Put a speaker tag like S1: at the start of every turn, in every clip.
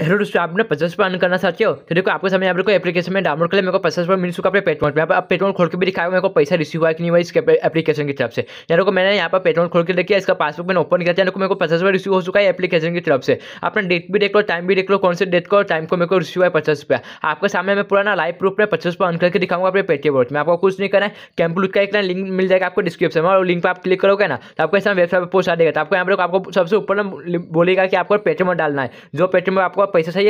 S1: hello दोस्तों आपने पचास रुपये अन करना चाहते हो तो देखो आपके सामने आप लोग को एप्लीकेशन में डाउनलोड कर लिया मेरे को पचास रुपये मिल चुका अपने पेट्रोल पर आप पेट्रोल खोल के भी दिखाया मेरे को पैसा रिसीव हुआ कि नहीं हुआ इस एप्लीकेशन की तरफ से यार को मैंने यहाँ पर पेट्रोल खोल के देखिया इसका पासबुक मैंने ओपन किया था मेरे को पचास रुपये रिसीव हो चुका है एप्लीकेशन की तरफ से आपने डेट भी देख लो टाइम भी देख लो कौन से डेट को टाइम को मेरे को रिसीव हुआ है पचास रुपया आपके सामने मैं पूरा ना लाइव प्रूफ में पचास रुपये अन करके दिखाऊंगा अपने पेटीएम वोट में आपको कुछ नहीं करना है कैंपलूट का एक ना लिंक मिल जाएगा आपको डिस्क्रिप्शन में और लिंक पर आप क्लिक करोगे ना तो आपको ऐसा वेबसाइट पर पहुंचा देगा तो आपको यहाँ पर आपको सबसे ऊपर बोलेगा कि आपको पेटीएम डालना है जो पेटीएम आपको países se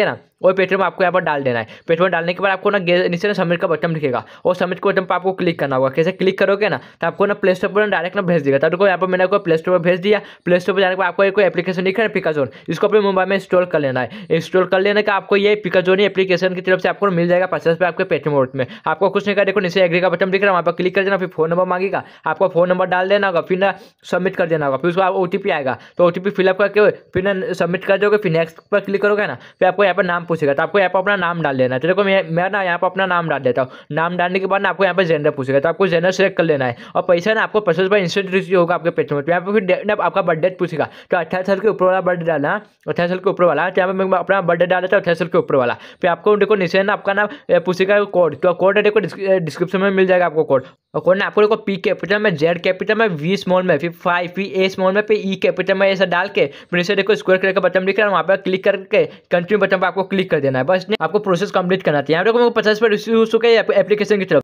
S1: और पेटीएम आपको यहाँ पर डाल देना है पेटीएम डालने के बाद आपको ना नीचे ना सबमिट का बटन दिखेगा और सबमिट के बटन पर आपको क्लिक करना होगा कैसे क्लिक करोगे ना तो आपको ना प्ले स्टोर पर डायरेक्ट ना भेज देगा तो देखो यहाँ पर मैंने आपको प्ले स्टोर पर भेज दिया प्ले स्टोर पर जाने के बाद आपको एक एप्लीकेशन दिख रहा है पिकाजोन इसको अपने मोबाइल में इंस्टॉल कर लेना है इंस्टॉल कर लेने का आपको ये पिकाजोन एप्लीकेशन की तरफ से आपको मिल जाएगा पचास रुपये आपके पेटीएम वोट में आपको कुछ नहीं कर देखो नीचे एग्री का बटन दिख रहा है वहाँ पर क्लिक कर देना फिर फोन नंबर मांगेगा आपको फोन नंबर डाल देना होगा फिर ना सबमिट कर देना होगा फिर उसको आप ओ आएगा तो ओ टी फिलअप करके फिर ना सबमिट कर दोगे फिर नेक्स्ट पर क्लिक करोगे ना फिर आपको यहाँ पर नाम पूछेगा तो आपको यहाँ पर अपना नाम डाल देना है तो देखो मैं मैं ना यहाँ पर अपना नाम डाल देता हूँ नाम डालने के बाद ना आपको यहाँ पर जेंडर पूछेगा तो आपको जेंडर सेलेक्ट कर लेना है और पैसा ना आपको पचास रुपये इंस्टेंट रिसीव होगा आपके पेट में तो यहाँ पर फिर आपका बर्थडे पूछेगा तो अट्ठाईस साल के ऊपर वाला बर्थडे डालना अट्ठाईस साल के ऊपर वाला तो यहाँ पर अपना बर्थडे डाल देता हूँ साल के ऊपर वाला फिर आपको देखो निशे ना आपका ना पूछेगा कोड तो कोड देखो डिस्क्रिप्शन में मिल जाएगा आपको कोड और कौन आपको देखो पी कैपिटल में जेड कैपिटल में वी स्मॉल में फिर फाइव पी ए स्मॉल में फिर ई e कैपिटल में ऐसा डाल के फिर इसे देखो स्क्वायर कलर का बटन लिख रहा है वहाँ पर क्लिक करके कंटिन्यू बटन पर आपको क्लिक कर देना है बस आपको प्रोसेस कंप्लीट करना चाहिए देखो मेरे को पचास पर रिसीव हो चुके हैं एप्लीकेशन की तरफ